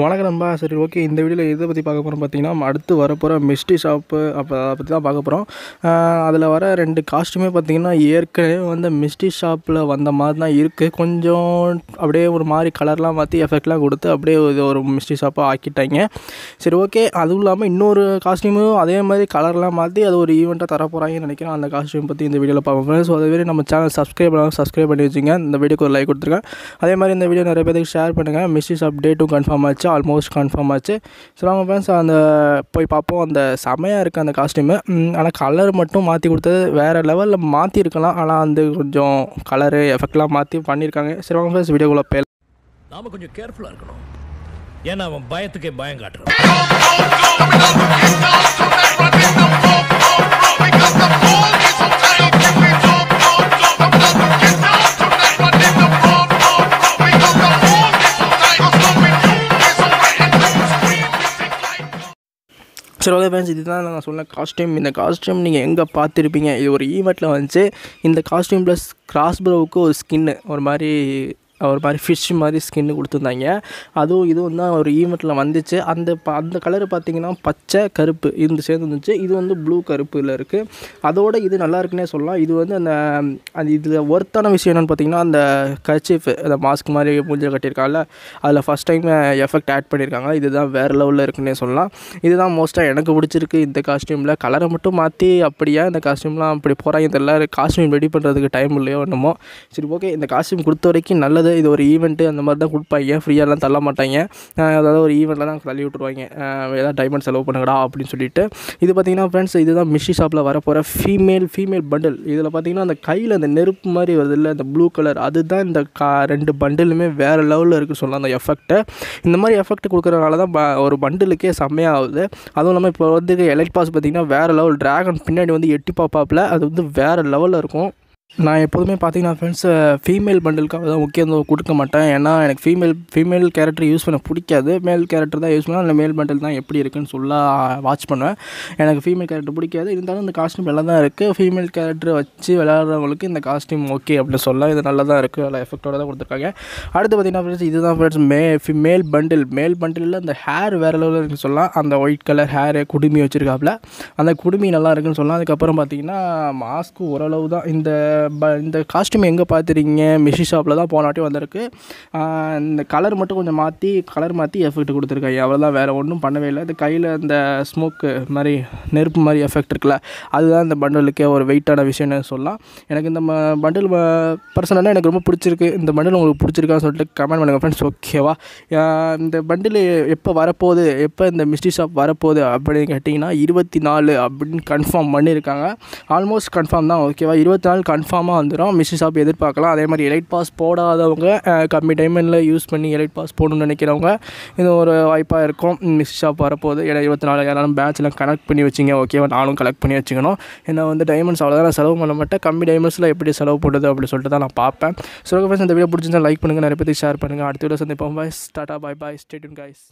வணக்கம் நம்பா சரி ஓகே இந்த வீடியோவில் எதை பற்றி பார்க்க போகிறோம் பார்த்தீங்கன்னா அடுத்து வரப்போகிற மிஸ்ட்ரி ஷாப்பு அப்போ அதை பற்றி தான் பார்க்க போகிறோம் அதில் வர ரெண்டு காஸ்ட்யூமே பார்த்திங்கன்னா ஏற்கனவே வந்து மிஸ்ட்ரி ஷாப்பில் வந்த மாதிரி தான் இருக்குது கொஞ்சம் அப்படியே ஒரு மாதிரி கலர்லாம் மாற்றி எஃபெக்ட்லாம் கொடுத்து அப்படியே இது ஒரு மிஸ்ட்ரி ஷாப்பாக ஆக்கிட்டாங்க சரி ஓகே அதுவும் இல்லாமல் இன்னொரு காஸ்ட்யூமும் அதே மாதிரி கலர்லாம் மாற்றி அது ஒரு ஈவெண்ட்டாக தர போகிறாங்கன்னு நினைக்கிறேன் அந்த காஸ்ட்யூம் பற்றி இந்த வீடியோவில் பார்ப்போம் ஸோ அதுவே நம்ம சேனல் சப்ஸ்கிரைப் பண்ணாலும் சப்ஸ்கிரைப் பண்ணி வச்சுங்க இந்த வீடியோக்கு ஒரு லைக் கொடுத்துருக்கேன் அதே மாதிரி இந்த வீடியோ நிறைய பேருக்கு ஷேர் பண்ணுங்கள் மிஸ்டி ஷாப் டேட்டும் கன்ஃபார்ம் ஆச்சு ஆச்சு ஆல்மோஸ்ட் கன்ஃபார்ம் ஆச்சு ஸோ நாங்கள் ஃப்ரெண்ட்ஸ் அந்த போய் பார்ப்போம் அந்த செமையாக இருக்குது அந்த காஸ்ட்யூமு ஆனால் கலர் மட்டும் மாற்றி கொடுத்தது வேறு லெவலில் மாற்றிருக்கலாம் ஆனால் வந்து கொஞ்சம் கலரு எஃபெக்ட்லாம் மாற்றி பண்ணியிருக்காங்க சரி வாங்க ஃப்ரெண்ட்ஸ் வீடியோக்குள்ளே போய் நாம் கொஞ்சம் கேர்ஃபுல்லாக இருக்கணும் ஏன்னா அவன் பயத்துக்கே பயம் காட்டுறான் சரி ஓகே ஃப்ரெண்ட்ஸ் இதுதான் நான் சொன்ன காஸ்ட்யூம் இந்த காஸ்ட்யூம் நீங்கள் எங்கே பார்த்துருப்பீங்க இது ஒரு ஈவெண்ட்டில் வந்துச்சு இந்த காஸ்ட்யூம் ப்ளஸ் கிராஸ் ப்ரோவுக்கு ஒரு ஸ்கின்னு ஒரு மாதிரி ஒரு மாதிரி ஃபிஷ் மாதிரி ஸ்கின்னு கொடுத்துருந்தாங்க அதுவும் இதுவும் தான் ஒரு ஈவெண்ட்டில் வந்துச்சு அந்த அந்த கலர் பார்த்திங்கன்னா பச்சை கருப்பு இருந்து சேர்ந்து வந்துச்சு இது வந்து ப்ளூ கருப்பில் இருக்குது அதோட இது நல்லா இருக்குன்னே சொல்லலாம் இது வந்து அந்த அந்த இதில் ஒர்த்தான விஷயம் என்னென்னு பார்த்தீங்கன்னா அந்த கர்ச்சீஃப் அந்த மாஸ்க் மாதிரி மூஞ்சில் கட்டியிருக்காங்கல்ல அதில் ஃபஸ்ட் டைம் எஃபெக்ட் ஆட் பண்ணியிருக்காங்க இதுதான் வேறு லெவலில் இருக்குன்னே சொல்லலாம் இதுதான் மோஸ்ட்டாக எனக்கு பிடிச்சிருக்கு இந்த காஸ்ட்யூமில் கலரை மட்டும் மாற்றி அப்படியே இந்த காஸ்ட்யூம்லாம் அப்படி போகிறாங்க இதெல்லாம் காஸ்ட்யூம் ரெடி பண்ணுறதுக்கு டைம் இல்லையோ ஒன்றுமோ சரி ஓகே இந்த காஸ்ட்யூம் கொடுத்த வரைக்கும் நல்லது இது ஒரு ஈவெண்ட்டு அந்த மாதிரி தான் கொடுப்பாங்க ஃப்ரீயாலாம் தள்ள மாட்டாங்க அதாவது ஒரு ஈவெண்ட்டில் தான் தள்ளி விட்டுருவாங்க ஏதாவது டைமண்ட் செலவு பண்ணுங்கடா அப்படின்னு சொல்லிட்டு இது பார்த்திங்கன்னா ஃப்ரெண்ட்ஸ் இதுதான் மிஷி ஷாப்பில் வரப்போகிற ஃபீமேல் ஃபீமேல் பண்டில் இதில் பார்த்திங்கன்னா அந்த கையில் அந்த நெருப்பு மாதிரி வருது இல்லை அந்த ப்ளூ கலர் அதுதான் இந்த கா ரெண்டு பண்டிலுமே வேறு லெவலில் இருக்குது சொல்லலாம் அந்த எஃபெக்ட்டை இந்த மாதிரி எஃபெக்ட் கொடுக்குறனால தான் ஒரு பண்டிலுக்கே செம்மையாக ஆகுது அதுவும் இல்லாமல் இப்போ வந்து எலக்ட் பாஸ் பார்த்திங்கன்னா வேறு லெவல் ட்ராகன் பின்னாடி வந்து எட்டி பாப்பாப்பில் அது வந்து வேறு லெவலில் இருக்கும் நான் எப்போதுமே பார்த்தீங்கன்னா ஃப்ரெண்ட்ஸ் ஃபீமேல் பண்டிலுக்காக தான் முக்கியத்துவம் கொடுக்க மாட்டேன் ஏன்னா எனக்கு ஃபீமேல் ஃபீமேல் கேரக்டர் யூஸ் பண்ண பிடிக்காது மேல் கேரக்டர் தான் யூஸ் பண்ணால் இல்லை மேல் பண்டில் தான் எப்படி இருக்குன்னு சொல்ல வாட்ச் பண்ணுவேன் எனக்கு ஃபீமேல் கேரக்டர் பிடிக்காது இருந்தாலும் இந்த காஸ்ட்யூம் நல்லா தான் இருக்குது ஃபீமேல் கேரக்டர் வச்சு விளையாடுறவங்களுக்கு இந்த காஸ்ட்யூம் ஓகே அப்படின்னு சொல்லலாம் இது நல்லா தான் இருக்குது நல்லா எஃபெக்டோட தான் கொடுத்துருக்காங்க அடுத்து பார்த்தீங்கன்னா ஃப்ரெண்ட்ஸ் இதுதான் ஃப்ரெண்ட்ஸ் மே மேல் பண்டில் மேல் பண்டிலில் அந்த ஹேர் வேறு லெவலில் இருக்குன்னு சொல்லலாம் அந்த ஒயிட் கலர் ஹேரு குடுமி வச்சுருக்காப்புல அந்த குடுமி நல்லா இருக்குன்னு சொல்லலாம் அதுக்கப்புறம் பார்த்தீங்கன்னா மாஸ்க்கு ஓரளவு தான் இந்த ப இந்த காஸ்ட்யூம் எங்கே பார்த்துருக்கீங்க மிஷி ஷாப்பில் தான் போனாட்டி வந்திருக்கு இந்த கலர் மட்டும் கொஞ்சம் மாற்றி கலர் மாற்றி எஃபெக்ட் கொடுத்துருக்காங்க அவ்வளோதான் வேறு ஒன்றும் பண்ணவே இல்லை அது கையில் இந்த ஸ்மோக்கு மாதிரி நெருப்பு மாதிரி எஃபெக்ட் இருக்குல்ல அதுதான் இந்த பண்டலுக்கே ஒரு வெயிட்டான விஷயம்னு சொல்லலாம் எனக்கு இந்த பண்டில் பர்சனலாக எனக்கு ரொம்ப பிடிச்சிருக்கு இந்த பண்டில் உங்களுக்கு பிடிச்சிருக்கான்னு சொல்லிட்டு கமெண்ட் பண்ணுங்கள் ஃப்ரெண்ட்ஸ் ஓகேவா இந்த பண்டில் எப்போ வரப்போகுது எப்போ இந்த மிஸ்டி ஷாப் வரப்போகுது அப்படின்னு கேட்டிங்கன்னா இருபத்தி நாலு அப்படின்னு கன்ஃபார்ம் பண்ணியிருக்காங்க ஆல்மோஸ்ட் கன்ஃபார்ம் தான் ஓகேவா இருபத்தி நாலு கன்ஃபார்ம் கன்ஃபார்மாக வந்துடும் மிஸ்ஸஸ் ஷாப் எதிர்பார்க்கலாம் அதே மாதிரி எலைட் பாஸ் போடாதவங்க கம்மி டைமில் யூஸ் பண்ணி எலைட் பாஸ் போடணும்னு நினைக்கிறவங்க இது ஒரு வாய்ப்பாக இருக்கும் மிஸ்ஸஸ் ஷாப் வரப்போது இருபத்தி நாலு யாராலும் பேட்ச்லாம் கனெக்ட் பண்ணி வச்சிங்க ஓகேவா நானும் கலெக்ட் பண்ணி வச்சுக்கணும் ஏன்னா வந்து டைமண்ட்ஸ் அவ்வளோதான் நான் செலவு பண்ண மாட்டேன் கம்மி டைமண்ட்ஸில் எப்படி செலவு போடுது அப்படின்னு சொல்லிட்டு தான் நான் பார்ப்பேன் ஸோ ஃப்ரெண்ட்ஸ் இந்த வீடியோ பிடிச்சிருந்தா லைக் பண்ணுங்கள் நிறைய பேர் ஷேர் பண்ணுங்கள் அடுத்த வீடியோ சந்திப்போம் பாய் டாட்டா பாய் பாய் ஸ்டேட்யூன் கைஸ்